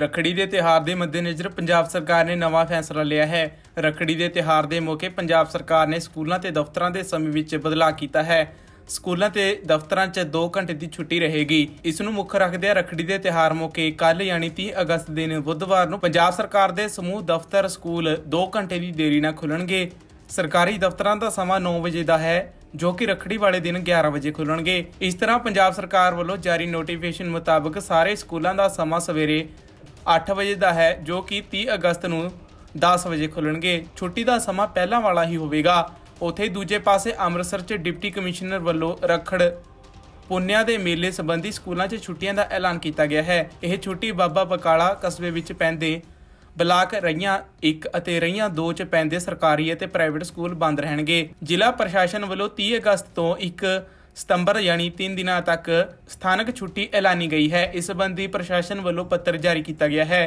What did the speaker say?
ਰਖੜੀ ਦੇ ਤਿਹਾਰ ਦੇ ਮੱਦੇਨਜ਼ਰ ਪੰਜਾਬ ਸਰਕਾਰ ਨੇ ਨਵਾਂ ਫੈਸਲਾ ਲਿਆ ਹੈ ਰਖੜੀ ਦੇ ਤਿਹਾਰ ਦੇ ਮੌਕੇ ਪੰਜਾਬ ਸਰਕਾਰ ਨੇ ਸਕੂਲਾਂ ਤੇ ਦਫ਼ਤਰਾਂ ਦੇ ਸਮੇਂ ਵਿੱਚ ਬਦਲਾਅ ਕੀਤਾ ਹੈ ਸਕੂਲਾਂ ਤੇ ਦਫ਼ਤਰਾਂ 'ਚ 2 ਘੰਟੇ ਦੀ ਛੁੱਟੀ ਰਹੇਗੀ ਇਸ ਨੂੰ ਮੁੱਖ ਰੱਖਦੇ ਆ ਰਖੜੀ ਦੇ ਤਿਹਾਰ ਮੌਕੇ ਕੱਲ ਯਾਨੀ 30 ਅਗਸਤ ਦਿਨ ਬੁੱਧਵਾਰ ਨੂੰ ਪੰਜਾਬ ਸਰਕਾਰ ਦੇ ਸਮੂਹ ਦਫ਼ਤਰ ਸਕੂਲ 2 ਘੰਟੇ ਦੀ ਦੇਰੀ ਨਾਲ ਖੁੱਲਣਗੇ ਸਰਕਾਰੀ ਦਫ਼ਤਰਾਂ ਦਾ ਸਮਾਂ 9 ਵਜੇ ਦਾ ਹੈ ਜੋ ਕਿ ਰਖੜੀ ਵਾਲੇ ਦਿਨ 11 ਵਜੇ ਖੁੱਲਣਗੇ ਇਸ ਤਰ੍ਹਾਂ ਪੰਜਾਬ ਸਰਕਾਰ ਵੱਲੋਂ ਜਾਰੀ ਨੋਟੀਫਿਕੇਸ਼ਨ ਮੁਤਾਬਕ ਸਾਰੇ ਸਕੂਲਾਂ ਦਾ ਸਮਾਂ ਸਵੇਰੇ 8 ਵਜੇ ਦਾ ਹੈ ਜੋ ਕਿ 30 ਅਗਸਤ ਨੂੰ 10 ਵਜੇ ਖੁੱਲਣਗੇ ਛੁੱਟੀ ਦਾ ਸਮਾਂ ਪਹਿਲਾਂ ਵਾਲਾ ਹੀ ਹੋਵੇਗਾ ਉਥੇ ਦੂਜੇ ਪਾਸੇ ਅੰਮ੍ਰਿਤਸਰ 'ਚ ਡਿਪਟੀ ਕਮਿਸ਼ਨਰ ਵੱਲੋਂ ਰਖੜ ਪੁੰਨਿਆ ਦੇ ਮੇਲੇ ਸੰਬੰਧੀ ਸਕੂਲਾਂ 'ਚ ਛੁੱਟੀਆਂ ਦਾ ਐਲਾਨ ਕੀਤਾ ਗਿਆ ਹੈ ਇਹ ਛੁੱਟੀ ਬਾਬਾ ਬਕਾਲਾ ਕਸਬੇ ਵਿੱਚ ਪੈਂਦੇ ਬਲਾਕ ਰਈਆਂ 1 ਅਤੇ ਰਈਆਂ 2 'ਚ ਪੈਂਦੇ ਸਰਕਾਰੀ ਅਤੇ ਪ੍ਰਾਈਵੇਟ ਸਕੂਲ ਬੰਦ ਰਹਿਣਗੇ ਜ਼ਿਲ੍ਹਾ ਪ੍ਰਸ਼ਾਸਨ ਵੱਲੋਂ 30 ਅਗਸਤ ਤੋਂ ਇੱਕ ਸਤੰਬਰ ਯਾਨੀ 3 ਦਿਨਾਂ ਤੱਕ ਸਥਾਨਕ ਛੁੱਟੀ ਐਲਾਨੀ ਗਈ ਹੈ ਇਸ ਸੰਬੰਧੀ ਪ੍ਰਸ਼ਾਸਨ ਵੱਲੋਂ ਪੱਤਰ ਜਾਰੀ ਕੀਤਾ ਗਿਆ ਹੈ